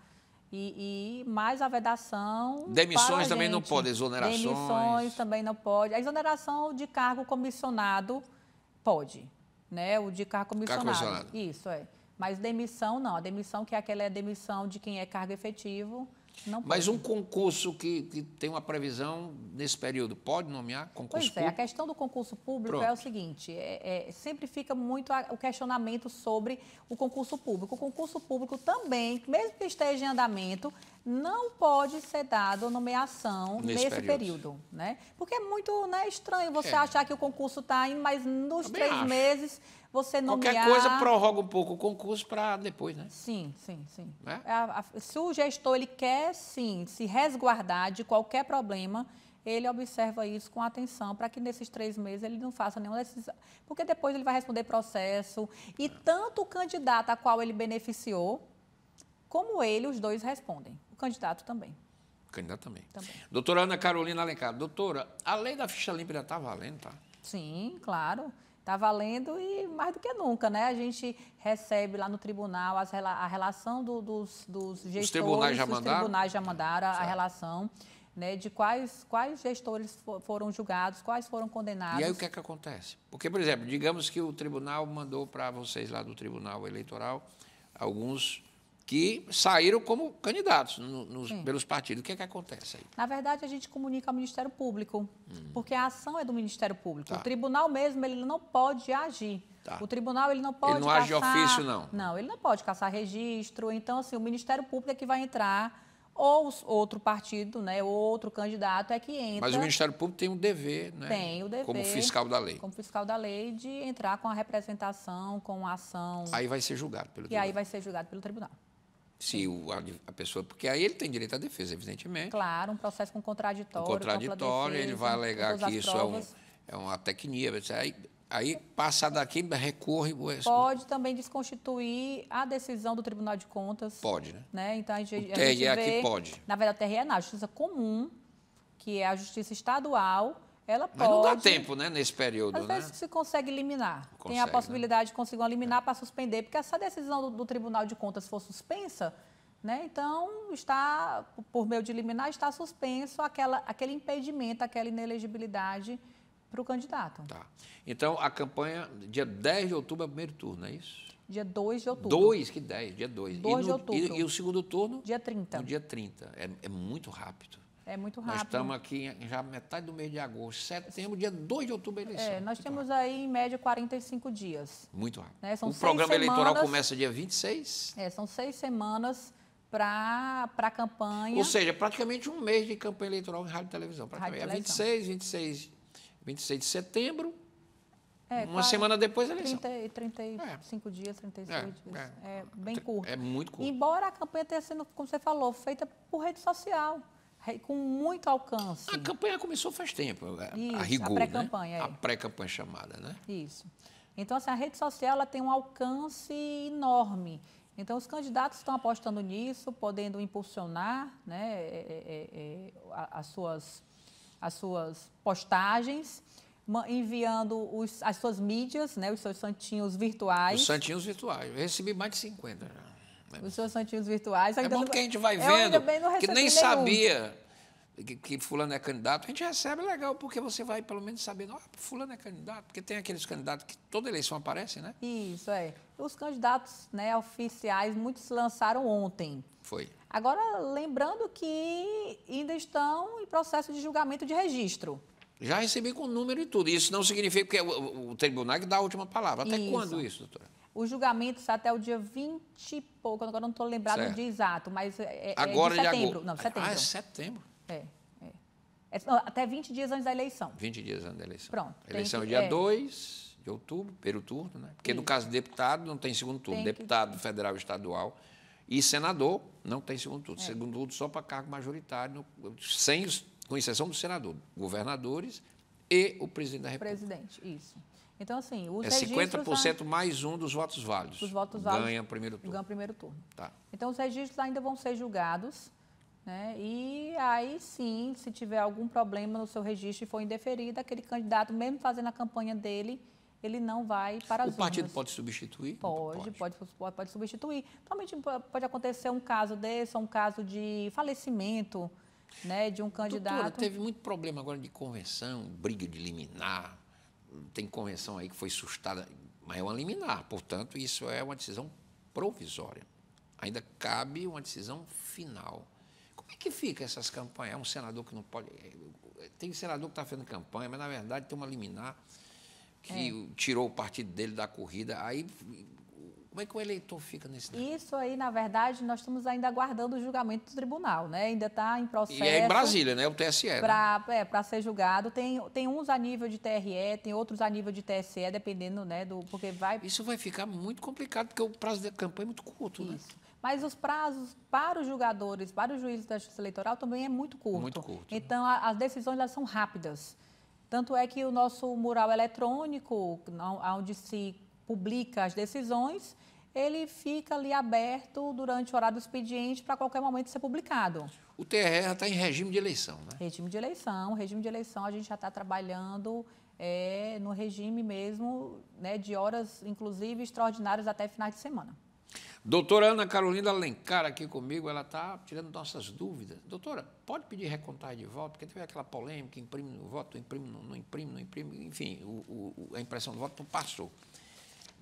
E, e mais a vedação. Demissões também gente. não pode, exonerações. Demissões também não pode. A exoneração de cargo comissionado pode, né? O de cargo comissionado. Cargo comissionado. Isso, é. Mas demissão não. A demissão que é aquela é a demissão de quem é cargo efetivo mas um concurso que, que, tem uma previsão nesse período, pode nomear concurso pois público? Pois é, a questão do concurso público Pronto. é o seguinte, é, é, sempre fica muito a, o questionamento sobre o concurso público. O concurso público também, mesmo que esteja em andamento, não pode ser dado nomeação nesse, nesse período. período. né? Porque é muito né, estranho você é. achar que o concurso está indo, mas nos também três acho. meses você nomear... Qualquer coisa prorroga um pouco o concurso para depois, né? Sim, sim, sim. Né? É, a, a, se o gestor ele quer, sim, se resguardar de qualquer problema, ele observa isso com atenção para que nesses três meses ele não faça nenhuma decisão, porque depois ele vai responder processo e é. tanto o candidato a qual ele beneficiou, como ele, os dois respondem. O candidato também. O candidato também. também. Doutora Ana Carolina Alencar, doutora, a lei da ficha limpa já está valendo, tá? Sim, claro está valendo e mais do que nunca, né? A gente recebe lá no tribunal as, a relação do, dos, dos gestores. Os tribunais já mandaram? Os tribunais já mandaram a, a relação. Né, de quais, quais gestores foram julgados, quais foram condenados. E aí o que é que acontece? Porque, por exemplo, digamos que o tribunal mandou para vocês lá do Tribunal Eleitoral alguns que saíram como candidatos nos, pelos partidos. O que é que acontece aí? Na verdade, a gente comunica ao Ministério Público, hum. porque a ação é do Ministério Público. Tá. O tribunal mesmo, ele não pode agir. Tá. O tribunal, ele não pode Ele não caçar... age ofício, não? Não, ele não pode caçar registro. Então, assim, o Ministério Público é que vai entrar ou outro partido, né, ou outro candidato é que entra. Mas o Ministério Público tem o um dever, né? Tem o dever. Como fiscal da lei. Como fiscal da lei de entrar com a representação, com a ação. Aí vai ser julgado pelo e tribunal. E aí vai ser julgado pelo tribunal se o, a, a, pessoa. Porque aí ele tem direito à defesa, evidentemente. Claro, um processo com contraditório. Um contraditório, defesa, ele vai alegar que isso é, um, é uma tecnia. Aí, aí passa daqui, recorre. Pode também desconstituir a decisão do Tribunal de Contas. Pode, né? né? Então a gente. TRE aqui pode. Na verdade, o TRE é na Justiça Comum, que é a Justiça Estadual ela pode. Mas não dá tempo, né, nesse período, às né? vezes se consegue eliminar. Consegue, Tem a né? possibilidade né? de conseguir eliminar é. para suspender, porque essa decisão do, do, Tribunal de Contas for suspensa, né? Então, está por meio de eliminar está suspenso aquela, aquele impedimento, aquela inelegibilidade para o candidato. Tá. Então, a campanha dia 10 de outubro é o primeiro turno, é isso? Dia 2 de outubro. 2, que 10, dia 2. 2 e de outubro. E, e, o segundo turno? Dia 30. No dia 30. É, é muito rápido. É muito rápido. Nós estamos aqui em, já metade do mês de agosto. Setembro, dia 2 de outubro, eleição. É, nós temos aí, em média, 45 dias. Muito rápido. Né? o programa semanas, eleitoral começa dia 26? É, são seis semanas para a campanha. Ou seja, praticamente um mês de campanha eleitoral em rádio e televisão. Praticamente. Rádio é 26, 26, 26 de setembro. É, uma semana depois da eleição. 30, 35 é. dias, 36 é, dias. É, é bem curto. É muito curto. Embora a campanha tenha sido, como você falou, feita por rede social com muito alcance. A campanha começou faz tempo, Isso, a rigor, a né? pré-campanha. Né? É. A pré-campanha chamada, né? Isso. Então, assim, a rede social ela tem um alcance enorme. Então, os candidatos estão apostando nisso, podendo impulsionar né, é, é, é, é as, suas, as suas postagens, enviando os, as suas mídias, né, os seus santinhos virtuais. Os santinhos virtuais. Eu recebi mais de 50 já. É. Os seus santinhos virtuais. é bom não... que a gente vai vendo, que nem nenhum. sabia que, que, fulano é candidato, a gente recebe legal, porque você vai pelo menos saber, ah, fulano é candidato, porque tem aqueles candidatos que toda eleição aparecem, né? Isso, é. Os candidatos né, oficiais, muitos se lançaram ontem. Foi. Agora, lembrando que ainda estão em processo de julgamento de registro. Já recebi com o número e tudo. Isso não significa que é o, o tribunal é que dá a última palavra. Até isso. quando isso, doutora? os julgamentos até o dia 20 e pouco, agora não estou lembrado certo. do dia exato, mas é, agora é, é de setembro. não, setembro. Ah, é setembro. É. é. é não, até 20 dias antes da eleição. 20 dias antes da eleição. Pronto. Eleição é que, dia 2 é. de outubro, primeiro turno, né? Porque Isso. no caso de deputado não tem segundo turno. Tem deputado que... federal e estadual e senador não tem segundo turno. Segundo turno só para cargo majoritário, sem, com exceção do senador, governadores e o presidente da República. Presidente, isso. Então, assim, os é 50% né? mais um dos votos válidos. Os votos válidos. Ganha o primeiro turno. Ganha o primeiro turno. Tá. Então, os registros ainda vão ser julgados. Né? E aí sim, se tiver algum problema no seu registro e for indeferido, aquele candidato, mesmo fazendo a campanha dele, ele não vai para as O partido urnas. pode substituir? Pode, pode, pode, pode substituir. Normalmente pode acontecer um caso desse, um caso de falecimento né, de um candidato. Doutora, teve muito problema agora de convenção, briga de liminar, tem convenção aí que foi sustada, mas é uma liminar, portanto, isso é uma decisão provisória. Ainda cabe uma decisão final. Como é que fica essas campanhas? É um senador que não pode. É, tem senador que está fazendo campanha, mas na verdade tem uma liminar que é. tirou o partido dele da corrida. Aí como é que o eleitor fica nesse tempo? Isso aí, na verdade, nós estamos ainda aguardando o julgamento do tribunal, né? Ainda está em processo. E é em Brasília, né? O TSE. Para né? é, ser julgado. Tem, tem uns a nível de TRE, tem outros a nível de TSE, dependendo, né? Do, porque vai... Isso vai ficar muito complicado, porque o prazo da campanha é muito curto, né? Isso. né? Mas os prazos para os julgadores, para os juízes da Justiça Eleitoral também é muito curto. Muito curto. Né? Então, né? as decisões elas são rápidas. Tanto é que o nosso mural eletrônico, onde se publica as decisões, ele fica ali aberto durante o horário do expediente para qualquer momento ser publicado. O TRE está em regime de eleição, né? Regime de eleição, regime de eleição a gente já está trabalhando é, no regime mesmo, né, de horas, inclusive, extraordinárias até finais de semana. Doutora Ana Carolina Alencar aqui comigo, ela está tirando nossas dúvidas. Doutora, pode pedir recontagem de voto? Porque teve aquela polêmica, imprime no voto, imprime, não, não imprime, não imprime, enfim, o, o, a impressão do voto não passou.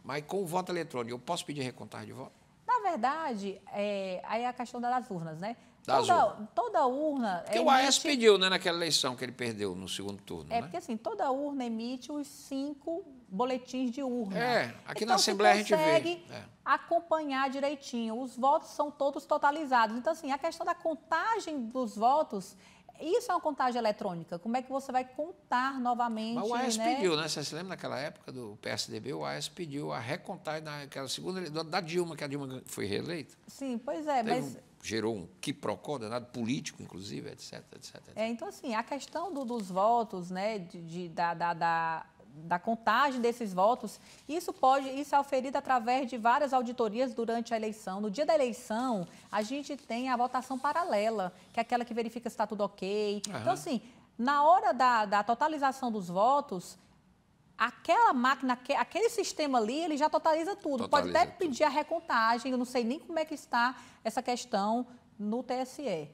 Mas com o voto eletrônico, eu posso pedir recontagem de voto? Na verdade, é, aí é a questão das urnas, né? toda, toda urna. Porque emite... o AES pediu, né, naquela eleição que ele perdeu no segundo turno. É, né? porque assim, toda urna emite os cinco boletins de urna. É, aqui então, na Assembleia a gente consegue é. acompanhar direitinho. Os votos são todos totalizados. Então, assim, a questão da contagem dos votos isso é uma contagem eletrônica. Como é que você vai contar novamente? Mas o AES né? pediu, né? Você se lembra naquela época do PSDB? O AES pediu a recontagem naquela segunda da Dilma, que a Dilma foi reeleita. Sim, pois é. Teve mas... Um, gerou um quiprocó nada político, inclusive, etc, etc, etc. É, então, assim, a questão do, dos votos, né, de, de da, da, da da contagem desses votos, isso pode isso é oferido através de várias auditorias durante a eleição. No dia da eleição, a gente tem a votação paralela, que é aquela que verifica se está tudo ok. Então, assim, na hora da, da totalização dos votos, aquela máquina, aquele sistema ali, ele já totaliza tudo. Totaliza Pode até tudo. pedir a recontagem, eu não sei nem como é que está essa questão no TSE.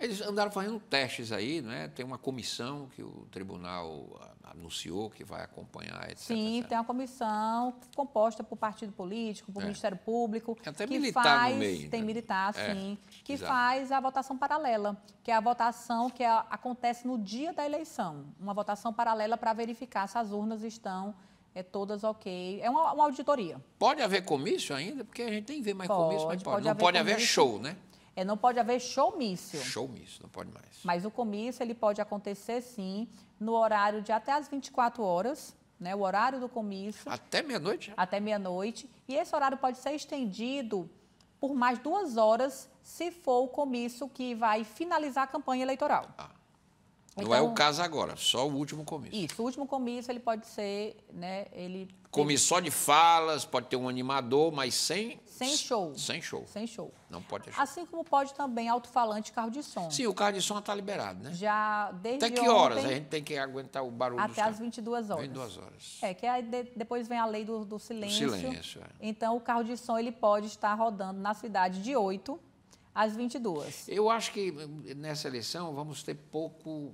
Eles andaram fazendo testes aí, né? tem uma comissão que o tribunal anunciou que vai acompanhar, etc. Sim, etc. tem uma comissão composta por partido político, por é. Ministério Público. Tem é até que militar faz, no meio. Tem né? militar, é. sim. Que Exato. faz a votação paralela, que é a votação que acontece no dia da eleição. Uma votação paralela para verificar se as urnas estão é todas ok. É uma, uma, auditoria. Pode haver comício ainda, porque a gente tem que ver mais pode, comício, mas pode. pode não haver pode comício. haver show, né? É, não pode haver showmício. Showmício, não pode mais. Mas o comício ele pode acontecer sim no horário de até as 24 horas, né? O horário do comício. Até meia-noite? Né? Até meia-noite. E esse horário pode ser estendido por mais duas horas, se for o comício que vai finalizar a campanha eleitoral. Ah. Não é então o caso agora, só o último comício. Isso, o último comício ele pode ser, né? Ele. só de falas, pode ter um animador, mas sem sem show. Sem show. Sem show. Não pode ter show. Assim como pode também alto-falante carro de som. Sim, o carro de som está liberado, né? Já desde Até que horas a gente tem que aguentar o barulho Até às 22 horas. 22 horas. É, que aí de, depois vem a lei do, do silêncio. silêncio, é. Então, o carro de som ele pode estar rodando na cidade de 8 às 22. Eu acho que hum, nessa eleição vamos ter pouco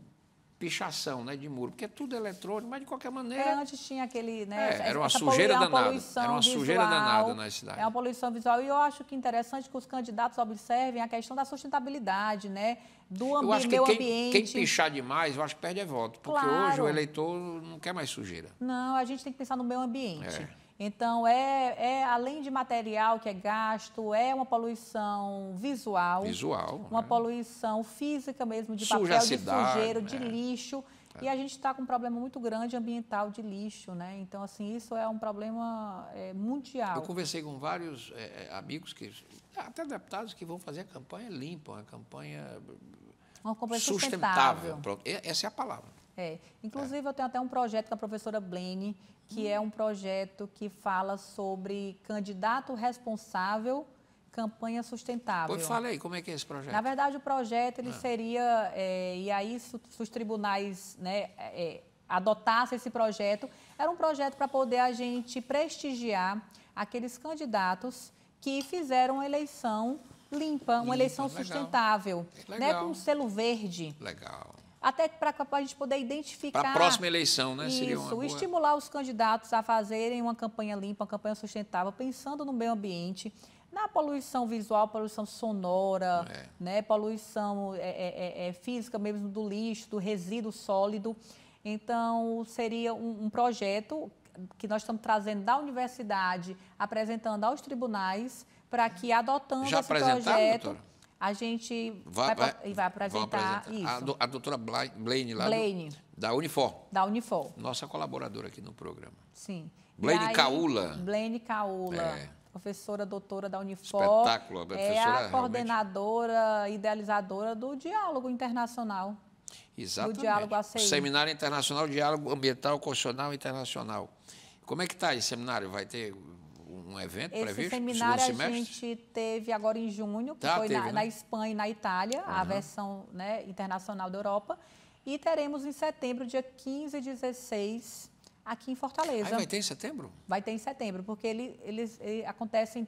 pichação né, de muro, porque é tudo eletrônico, mas de qualquer maneira. É, antes tinha aquele. Né, é, era uma sujeira poluição, danada. Era uma visual, sujeira danada na cidade. É uma poluição visual. E eu acho que interessante que os candidatos observem a questão da sustentabilidade, né? Do ambi eu acho que meio quem, ambiente. Quem pichar demais, eu acho que perde é voto. Porque claro. hoje o eleitor não quer mais sujeira. Não, a gente tem que pensar no meio ambiente. É. Então, é, é além de material que é gasto, é uma poluição visual. Visual. Uma né? poluição física mesmo, de Suja papel, cidade, de sujeiro, né? de lixo. É. E a gente está com um problema muito grande ambiental de lixo, né? Então, assim, isso é um problema é, mundial. Eu conversei com vários é, é amigos, que até deputados, que vão fazer a campanha limpa, uma campanha, uma campanha sustentável. sustentável. Essa é a palavra. É. Inclusive, eu tenho até um projeto com a professora Blaine, que é um projeto que fala sobre candidato responsável, campanha sustentável. Pois fala aí, como é que é esse projeto? Na verdade, o projeto ele ah. seria, é, e aí se, os tribunais né, é, adotassem esse projeto, era um projeto para poder a gente prestigiar aqueles candidatos que fizeram a eleição limpa, uma limpa, eleição legal. sustentável, né, legal. né, com um selo verde. Legal até para a gente poder identificar. Para a próxima eleição, né? Isso, boa... estimular os candidatos a fazerem uma campanha limpa, uma campanha sustentável, pensando no meio ambiente, na poluição visual, poluição sonora, é. né? poluição é, é, é, é física mesmo do lixo, do resíduo sólido. Então, seria um, um projeto que nós estamos trazendo da universidade, apresentando aos tribunais, para que adotando Já esse projeto. Doutora? a gente vai, vai, vai, vai apresentar, apresentar. isso. A, a doutora Blaine, lá Blaine. Do, da Unifor. Da Unifor. Nossa colaboradora aqui no programa. Sim. Blaine aí, Caula. Blaine Caula. É. Professora doutora da Unifor. Espetáculo. A professora, é a coordenadora, realmente... idealizadora do Diálogo Internacional. Exatamente. Do Diálogo ACI. Seminário Internacional Diálogo Ambiental Constitucional Internacional. Como é que está esse seminário? Vai ter um evento Esse previsto? Esse seminário a gente teve agora em junho, que tá, foi teve, na, né? na, Espanha e na Itália, uhum. a versão né, internacional da Europa. E teremos em setembro, dia 15 e 16, aqui em Fortaleza. Aí vai ter em setembro? Vai ter em setembro, porque ele, ele, ele eh,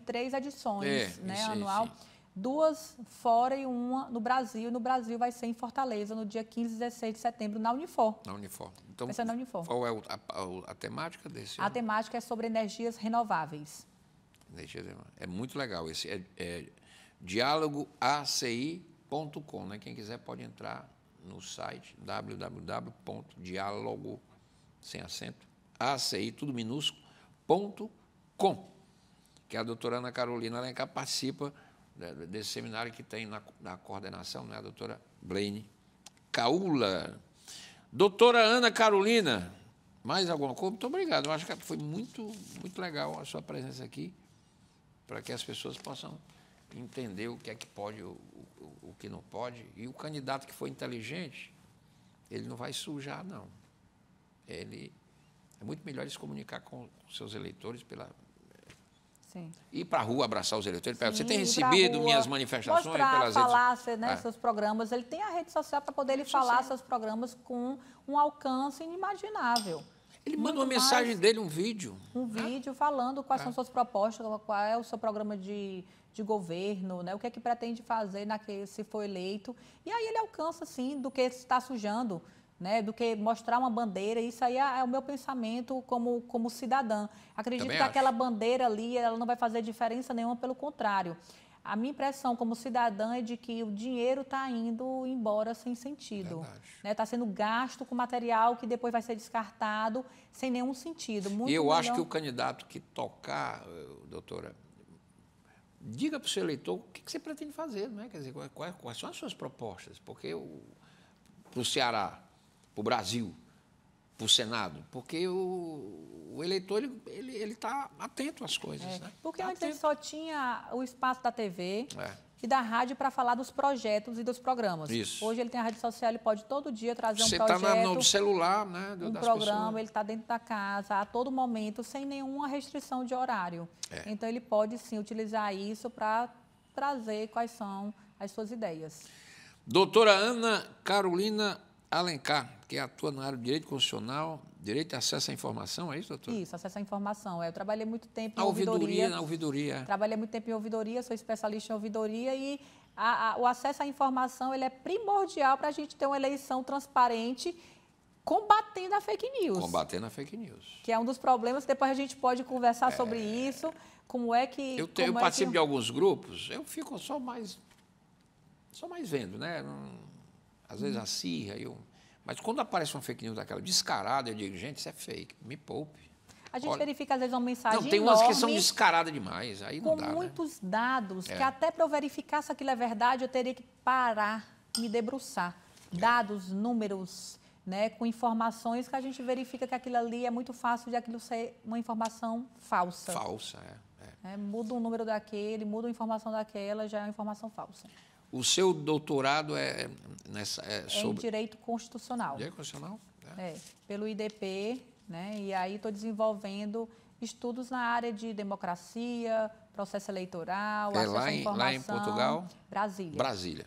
três edições é, né, isso, anual. Isso duas fora e uma no Brasil. No Brasil vai ser em Fortaleza, no dia 15 e 16 de setembro, na Unifor. Na Unifor. Então, vai ser na Unifor. Qual é a, a, a temática desse? A ano? temática é sobre energias renováveis. Energias renováveis. É muito legal. Esse é, é diálogoaci.com, né? Quem quiser pode entrar no site www.dialogo sem acento, aci, tudo minúsculo, ponto com, que a doutora Ana Carolina Alencar participa desse seminário que tem na, na coordenação né, a doutora Blaine Caula. Doutora Ana Carolina, mais alguma coisa? Muito obrigado. Eu acho que foi muito, muito legal a sua presença aqui, para que as pessoas possam entender o que é que pode, o, o, o que não pode. E o candidato que foi inteligente, ele não vai sujar, não. Ele é muito melhor se comunicar com seus eleitores pela Sim. Ir para a rua abraçar os eleitores. Sim, você tem recebido minhas manifestações Mostrar, pelas falar, redes sociais? Né, é. seus programas. Ele tem a rede social para poder ele falar seus programas com um alcance inimaginável. Ele manda uma mensagem dele, um vídeo. Um né? vídeo falando quais é. são suas propostas, qual é o seu programa de, de governo, né? o que é que pretende fazer que se for eleito. E aí ele alcança, sim, do que está sujando né, do que mostrar uma bandeira. Isso aí é, é o meu pensamento como, como cidadã. Acredito Também que acho. aquela bandeira ali ela não vai fazer diferença nenhuma, pelo contrário. A minha impressão como cidadã é de que o dinheiro está indo embora sem sentido. Está né? Tá sendo gasto com material que depois vai ser descartado sem nenhum sentido. Muito eu melhor... acho que o candidato que tocar, eh, doutora, diga para o seu eleitor o que, você pretende fazer, não é? Quer dizer, quais, quais são as suas propostas? Porque para o Ceará, para o Brasil, para o Senado, porque o, o eleitor ele está ele, ele tá atento às coisas. É, né? Porque tá antes atento. ele só tinha o espaço da TV é. e da rádio para falar dos projetos e dos programas. Isso. Hoje ele tem a rede social, ele pode todo dia trazer Você um tá projeto. Você está no celular, né? um programa, pessoas. ele está dentro da casa, a todo momento, sem nenhuma restrição de horário. É. Então ele pode sim utilizar isso para trazer quais são as suas ideias. Doutora Ana Carolina Alencar, que atua na área do direito constitucional, direito de acesso à informação, é isso, doutor? Isso, acesso à informação. É. Eu trabalhei muito tempo em ouvidoria. ouvidoria. Na ouvidoria. É. Trabalhei muito tempo em ouvidoria, sou especialista em ouvidoria e a, a, o acesso à informação ele é primordial para a gente ter uma eleição transparente combatendo a fake news. Combatendo a fake news. Que é um dos problemas, depois a gente pode conversar é... sobre isso, como é que... Eu, participei eu participo é que... de alguns grupos, eu fico só mais, só mais vendo, né? Não às vezes acirra. Eu... Mas quando aparece uma fake news daquela descarada, eu digo, gente, isso é fake, me poupe. A gente Olha, verifica, às vezes, uma mensagem. Não, tem enorme, umas que são descaradas demais. Aí com não com dá, né? muitos né? dados, é. que até para eu verificar se aquilo é verdade, eu teria que parar, me debruçar. É. Dados, números, né, com informações que a gente verifica que aquilo ali é muito fácil de aquilo ser uma informação falsa. Falsa, é. é. é muda o número daquele, muda a informação daquela, já é uma informação falsa. O seu doutorado é, é nessa, é, é sobre... Em Direito Constitucional. Direito Constitucional? É. é pelo IDP, né? E aí estou desenvolvendo estudos na área de democracia, processo eleitoral, é lá em, lá em Portugal? Brasília. Brasília.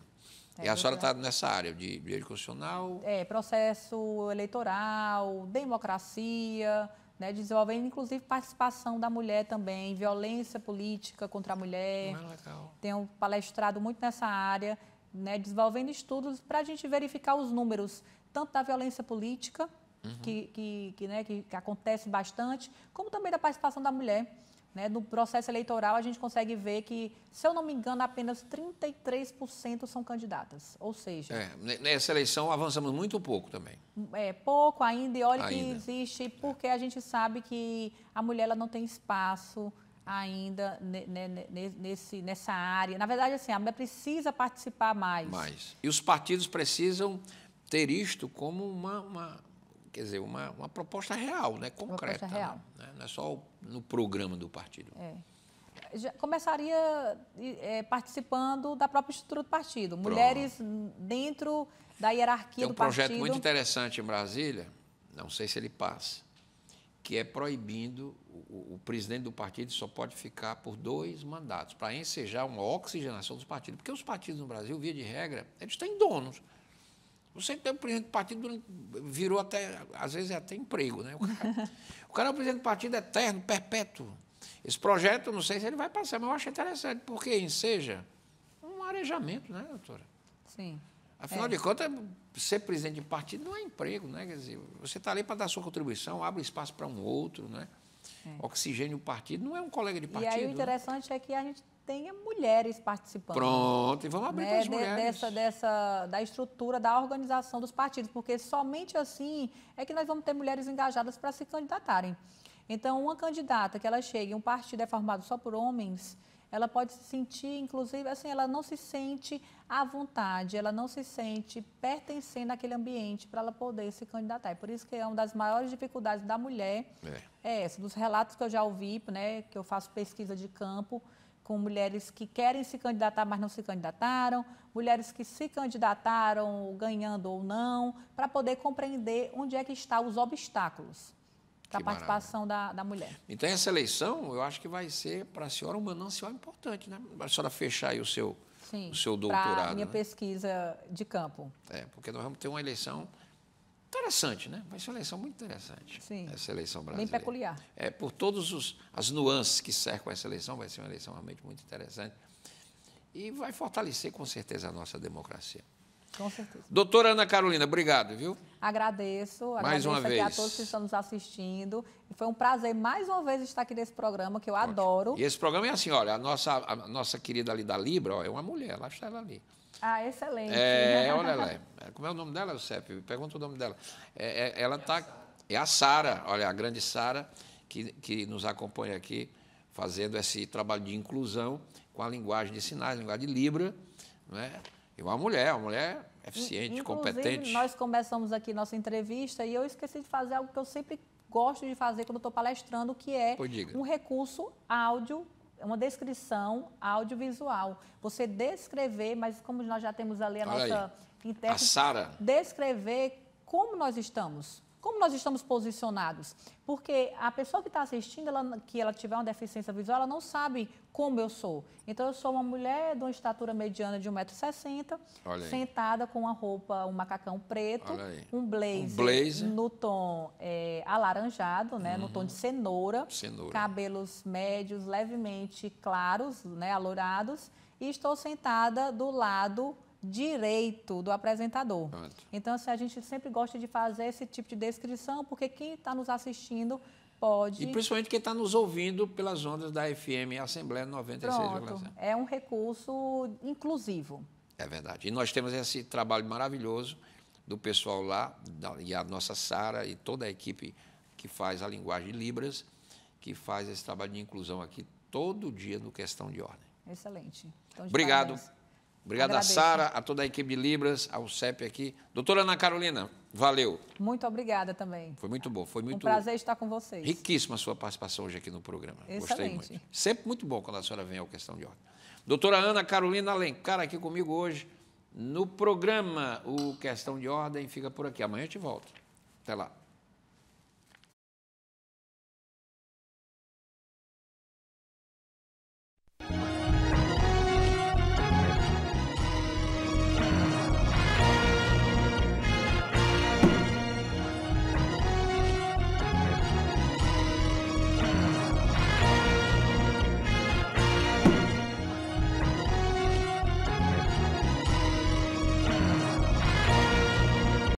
É, e a senhora está nessa área de direito constitucional? É, processo eleitoral, democracia, né, desenvolvendo inclusive participação da mulher também, violência política contra a mulher. Ah, legal. Tenho palestrado muito nessa área, né, desenvolvendo estudos para a gente verificar os números, tanto da violência política, uhum. que, que, que, né, que, acontece bastante, como também da participação da mulher. Né? No processo eleitoral, a gente consegue ver que, se eu não me engano, apenas 33% são candidatas. Ou seja. É, nessa eleição avançamos muito pouco também. É, pouco ainda, e olha ainda. que existe, porque é. a gente sabe que a mulher ela não tem espaço ainda nesse, nessa área. Na verdade, assim, a mulher precisa participar mais. Mais. E os partidos precisam ter isto como uma, uma quer dizer, uma, uma proposta real, né, concreta. Proposta real. Né? não é, é só no programa do partido. É. Já começaria é, participando da própria estrutura do partido, Pronto. mulheres dentro da hierarquia do partido. Tem um projeto muito interessante em Brasília, não sei se ele passa, que é proibindo o, o, presidente do partido só pode ficar por dois mandatos, para ensejar uma oxigenação dos partidos. Porque os partidos no Brasil, via de regra, eles têm donos. Você tem um presidente do partido, virou até, às vezes, é até emprego. Né? O, cara, o cara é um presidente do partido eterno, perpétuo. Esse projeto, não sei se ele vai passar, mas eu acho interessante, porque seja um arejamento, né, doutora? Sim. Afinal é. de contas, ser presidente de partido não é emprego, né? Quer dizer, você está ali para dar sua contribuição, abre espaço para um outro, né? É. Oxigênio partido não é um colega de partido. E aí o né? interessante né? é que a gente tenha mulheres participando. Pronto, e vamos abrir né? para as mulheres. Dessa, dessa, da estrutura, da organização dos partidos, porque somente assim é que nós vamos ter mulheres engajadas para se candidatarem. Então, uma candidata que ela chegue, um partido é formado só por homens, ela pode se sentir, inclusive, assim, ela não se sente à vontade, ela não se sente pertencendo àquele ambiente para ela poder se candidatar. É por isso que é uma das maiores dificuldades da mulher, é. é essa. Dos relatos que eu já ouvi, né, que eu faço pesquisa de campo, com mulheres que querem se candidatar, mas não se candidataram, mulheres que se candidataram ganhando ou não, para poder compreender onde é que estão os obstáculos da participação da, da mulher. Então, essa eleição, eu acho que vai ser para a senhora um manancial importante, né? Para a senhora fechar aí o seu, Sim, o seu doutorado. a minha né? pesquisa de campo. É, porque nós vamos ter uma eleição interessante, né? Vai ser uma eleição muito interessante. Sim. Essa eleição brasileira. Bem peculiar. É, por todas as nuances que cercam essa eleição, vai ser uma eleição realmente muito interessante. E vai fortalecer, com certeza, a nossa democracia. Com certeza. Doutora Ana Carolina, obrigado, viu? Agradeço, mais agradeço uma vez. a todos que estão nos assistindo. Foi um prazer mais uma vez estar aqui nesse programa, que eu Ótimo. adoro. E esse programa é assim, olha, a nossa, a nossa querida ali da Libra, ó, é uma mulher, lá está ela ali. Ah, excelente. É, olha lá. É, como é o nome dela, Cep? Pergunta o nome dela. É, é, ela está é a Sara, olha, a grande Sara, que, que nos acompanha aqui, fazendo esse trabalho de inclusão com a linguagem de sinais, a linguagem de Libra, não é? E uma mulher, uma mulher eficiente, Inclusive, competente. Nós começamos aqui nossa entrevista e eu esqueci de fazer algo que eu sempre gosto de fazer quando estou palestrando, que é um recurso áudio uma descrição audiovisual. Você descrever, mas como nós já temos ali a Olha nossa intérprete, a Sara. descrever como nós estamos. Como nós estamos posicionados? Porque a pessoa que está assistindo, ela, que ela tiver uma deficiência visual, ela não sabe como eu sou. Então, eu sou uma mulher de uma estatura mediana de 1,60m, sentada com uma roupa, um macacão preto, um blazer, um blazer, no tom é, alaranjado, né, uhum. no tom de uhum. cenoura, cenoura, cabelos médios, levemente claros, né, alourados, e estou sentada do lado direito do apresentador. Pronto. Então, assim, a gente sempre gosta de fazer esse tipo de descrição, porque quem está nos assistindo Pode. E principalmente quem está nos ouvindo pelas ondas da FM Assembleia 96 É um recurso inclusivo. É verdade. E nós temos esse trabalho maravilhoso do pessoal lá, e a nossa Sara e toda a equipe que faz a linguagem Libras, que faz esse trabalho de inclusão aqui todo dia no Questão de Ordem. Excelente. Então, de Obrigado. Parabéns. Obrigado Agradeço. a Sara, a toda a equipe de Libras, ao CEP aqui. Doutora Ana Carolina, Valeu. Muito obrigada também. Foi muito bom. Foi muito um prazer estar com vocês. Riquíssima a sua participação hoje aqui no programa. Excelente. Gostei muito. Sempre muito bom quando a senhora vem ao Questão de Ordem. Doutora Ana Carolina Alencar aqui comigo hoje no programa. O Questão de Ordem fica por aqui. Amanhã eu te volto. Até lá.